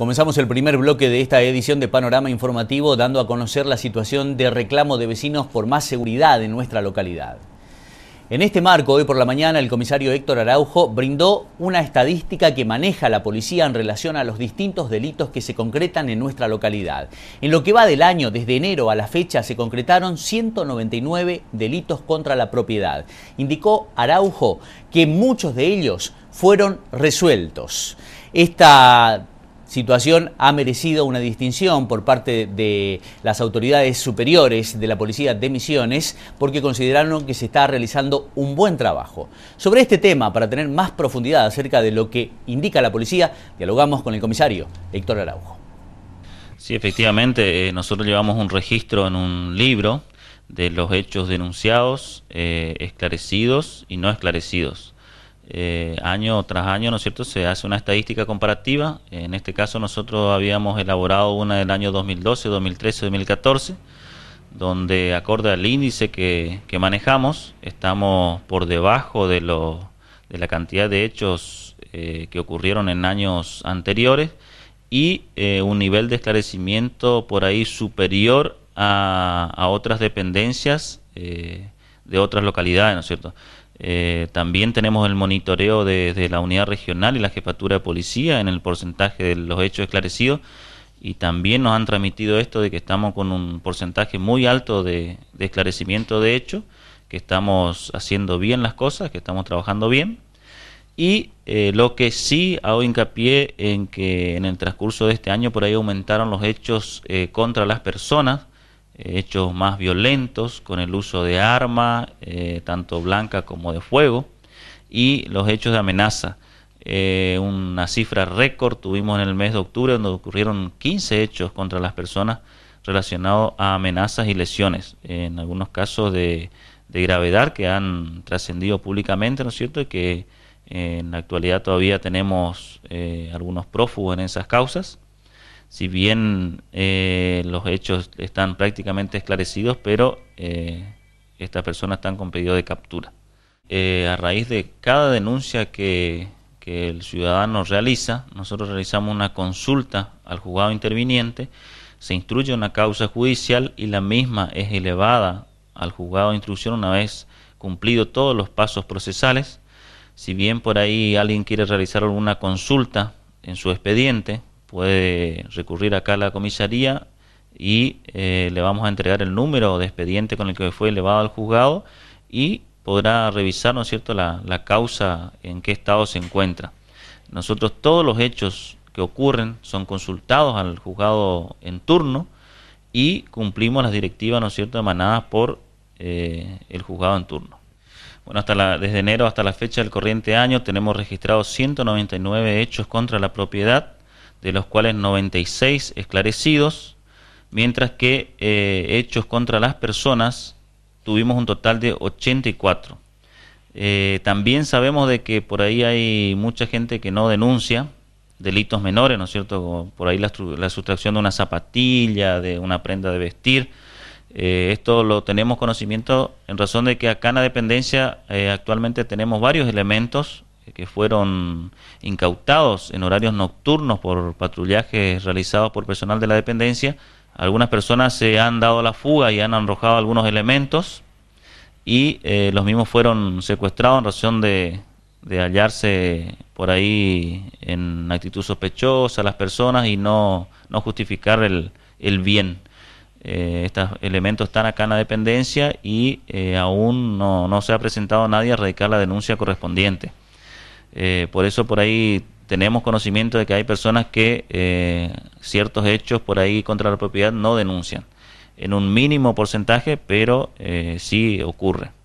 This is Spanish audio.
Comenzamos el primer bloque de esta edición de Panorama Informativo dando a conocer la situación de reclamo de vecinos por más seguridad en nuestra localidad. En este marco, hoy por la mañana, el comisario Héctor Araujo brindó una estadística que maneja la policía en relación a los distintos delitos que se concretan en nuestra localidad. En lo que va del año, desde enero a la fecha, se concretaron 199 delitos contra la propiedad. Indicó Araujo que muchos de ellos fueron resueltos. Esta situación ha merecido una distinción por parte de las autoridades superiores de la Policía de Misiones porque consideraron que se está realizando un buen trabajo. Sobre este tema, para tener más profundidad acerca de lo que indica la policía, dialogamos con el comisario Héctor Araujo. Sí, efectivamente, eh, nosotros llevamos un registro en un libro de los hechos denunciados, eh, esclarecidos y no esclarecidos. Eh, año tras año, ¿no es cierto?, se hace una estadística comparativa. En este caso nosotros habíamos elaborado una del año 2012, 2013, 2014, donde acorde al índice que, manejamos, estamos por debajo de, la cantidad de hechos eh, que ocurrieron en años anteriores y eh, un nivel de esclarecimiento por ahí superior a otras dependencias de otras localidades, ¿no es cierto? Eh, también tenemos el monitoreo desde la unidad regional y la jefatura de policía en el porcentaje de los hechos esclarecidos y también nos han transmitido esto de que estamos con un porcentaje muy alto de, esclarecimiento de hechos, que estamos haciendo bien las cosas, que estamos trabajando bien. Y eh, lo que sí hago hincapié en que en el transcurso de este año por ahí aumentaron los hechos eh, contra las personas, eh, hechos más violentos con el uso de arma, eh, tanto blanca como de fuego, y los hechos de amenaza. Eh, una cifra récord tuvimos en el mes de octubre donde ocurrieron 15 hechos contra las personas relacionados a amenazas y lesiones, en algunos casos de, gravedad que han trascendido públicamente, ¿no es cierto?, y que en la actualidad todavía tenemos algunos prófugos en esas causas si bien eh, los hechos están prácticamente esclarecidos, pero eh, estas personas están con pedido de captura. Eh, a raíz de cada denuncia que, que, el ciudadano realiza, nosotros realizamos una consulta al juzgado interviniente, se instruye una causa judicial y la misma es elevada al juzgado de instrucción una vez cumplido todos los pasos procesales. Si bien por ahí alguien quiere realizar alguna consulta en su expediente, puede recurrir acá a la comisaría y eh, le vamos a entregar el número de expediente con el que fue elevado al juzgado y podrá revisar, ¿no es cierto?, la, causa en qué estado se encuentra. Nosotros todos los hechos que ocurren son consultados al juzgado en turno y cumplimos las directivas, ¿no es cierto?, emanadas por eh, el juzgado en turno. Bueno, hasta la, desde enero hasta la fecha del corriente año tenemos registrados 199 hechos contra la propiedad, de los cuales 96 esclarecidos, mientras que eh, hechos contra las personas tuvimos un total de 84. Eh, también sabemos de que por ahí hay mucha gente que no denuncia delitos menores, ¿no es cierto? Por ahí la, sustracción de una zapatilla, de una prenda de vestir. Eh, esto lo tenemos conocimiento en razón de que acá en la dependencia actualmente tenemos varios elementos eh, que fueron incautados en horarios nocturnos por patrullajes realizados por personal de la dependencia. Algunas personas se han dado la fuga y han arrojado algunos elementos y eh, los mismos fueron secuestrados en razón de, hallarse por ahí en actitud sospechosa las personas y no, no justificar el, bien. Eh, estos elementos están acá en la dependencia y aún no, no se ha presentado nadie a radicar la denuncia correspondiente. Eh, por eso por ahí tenemos conocimiento de que hay personas que eh, ciertos hechos por ahí contra la propiedad no denuncian. En un mínimo porcentaje, pero eh, sí ocurre.